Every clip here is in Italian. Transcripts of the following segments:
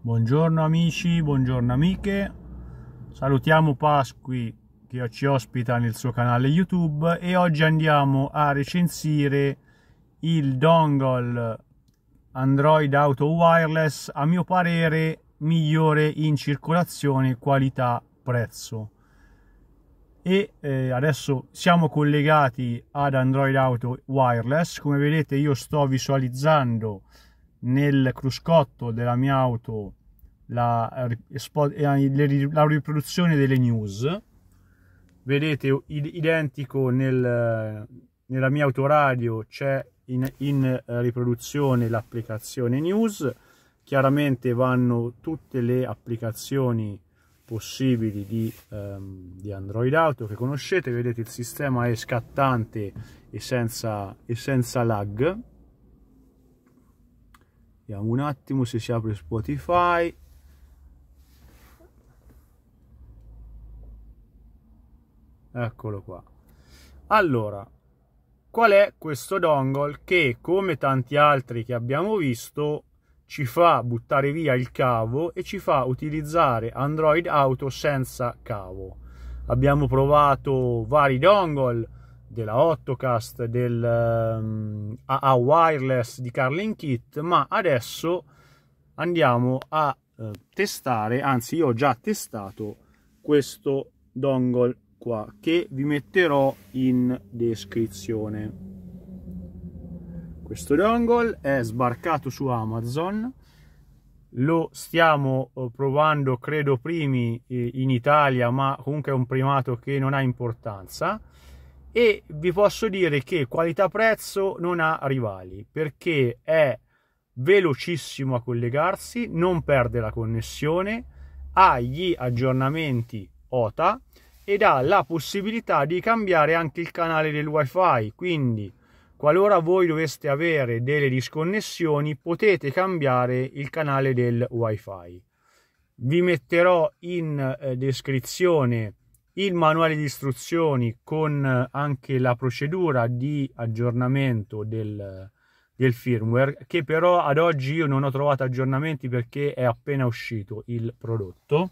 Buongiorno amici, buongiorno amiche. Salutiamo Pasqui che ci ospita nel suo canale YouTube e oggi andiamo a recensire il dongle Android Auto Wireless a mio parere migliore in circolazione qualità prezzo. E eh, adesso siamo collegati ad Android Auto Wireless, come vedete io sto visualizzando nel cruscotto della mia auto la, eh, la riproduzione delle news vedete identico nel, nella mia autoradio c'è in, in, eh, riproduzione l'applicazione news chiaramente vanno tutte le applicazioni possibili di, um, di, android auto che conoscete vedete il sistema è scattante e senza, e senza lag Vediamo un attimo se si apre Spotify. Eccolo qua. Allora, qual è questo dongle che, come tanti altri che abbiamo visto, ci fa buttare via il cavo e ci fa utilizzare Android Auto senza cavo. Abbiamo provato vari dongle, della Ottocast, del um, ehm, AA Wireless di Carlin Kit, ma adesso andiamo a eh, testare, anzi io ho già testato questo dongle qua che vi metterò in descrizione. Questo dongle è sbarcato su Amazon, lo stiamo eh, provando credo primi eh, in Italia ma comunque è un primato che non ha importanza e vi posso dire che qualità-prezzo non ha rivali perché è velocissimo a collegarsi, non perde la connessione, ha gli aggiornamenti OTA ed ha la possibilità di cambiare anche il canale del wifi quindi qualora voi doveste avere delle disconnessioni potete cambiare il canale del wifi vi metterò in eh, descrizione il manuale di istruzioni con eh, anche la procedura di aggiornamento del, del firmware che però ad oggi io non ho trovato aggiornamenti perché è appena uscito il prodotto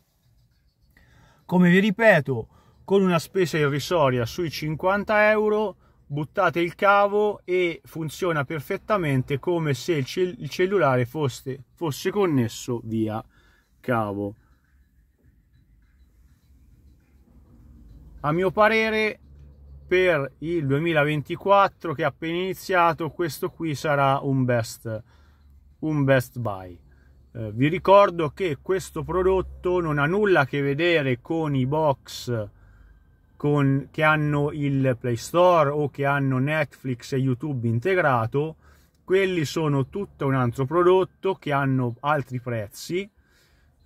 come vi ripeto con una spesa irrisoria sui 50 euro buttate il cavo e funziona perfettamente come se il, cellulare fosse, fosse connesso via cavo A mio parere per il 2024 che è appena iniziato questo qui sarà un best, un best buy. Eh, vi ricordo che questo prodotto non ha nulla a che vedere con i box con, che hanno il Play Store o che hanno Netflix e YouTube integrato, quelli sono tutto un altro prodotto che hanno altri prezzi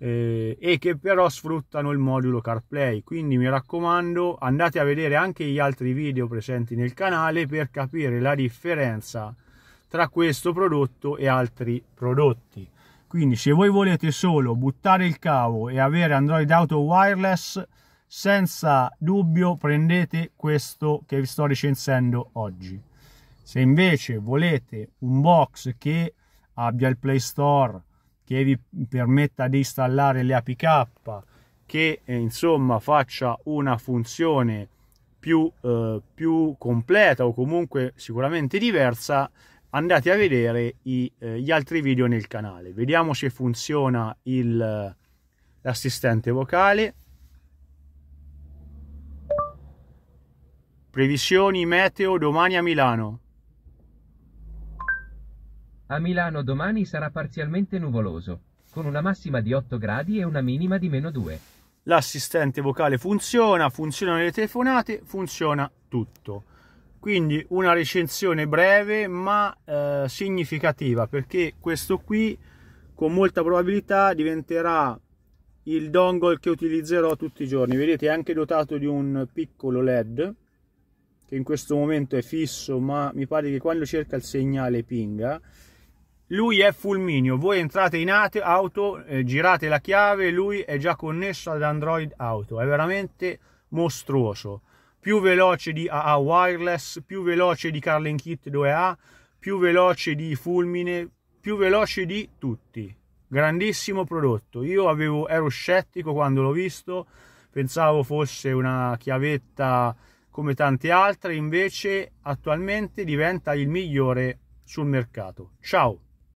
eh, e che però sfruttano il modulo CarPlay. Quindi mi raccomando, andate a vedere anche gli altri video presenti nel canale per capire la differenza tra questo prodotto e altri prodotti. Quindi se voi volete solo buttare il cavo e avere Android Auto wireless, senza dubbio prendete questo che vi sto recensendo oggi. Se invece volete un box che abbia il Play Store, che vi permetta di installare le APK, che eh, insomma faccia una funzione più, eh, più, completa o comunque sicuramente diversa, andate a vedere i, eh, gli altri video nel canale. Vediamo se funziona eh, l'assistente vocale. Previsioni meteo domani a Milano. A Milano domani sarà parzialmente nuvoloso, con una massima di 8 gradi e una minima di meno 2. L'assistente vocale funziona, funzionano le telefonate, funziona tutto. Quindi una recensione breve ma eh, significativa perché questo qui con molta probabilità diventerà il dongle che utilizzerò tutti i giorni. Vedete è anche dotato di un piccolo LED che in questo momento è fisso ma mi pare che quando cerca il segnale pinga lui è fulminio, voi entrate in auto, eh, girate la chiave, lui è già connesso ad Android Auto, è veramente mostruoso, più veloce di AA Wireless, più veloce di Carlin Kit 2A, più veloce di Fulmine, più veloce di tutti, grandissimo prodotto, io avevo, ero scettico quando l'ho visto, pensavo fosse una chiavetta come tante altre, invece attualmente diventa il migliore sul mercato. Ciao!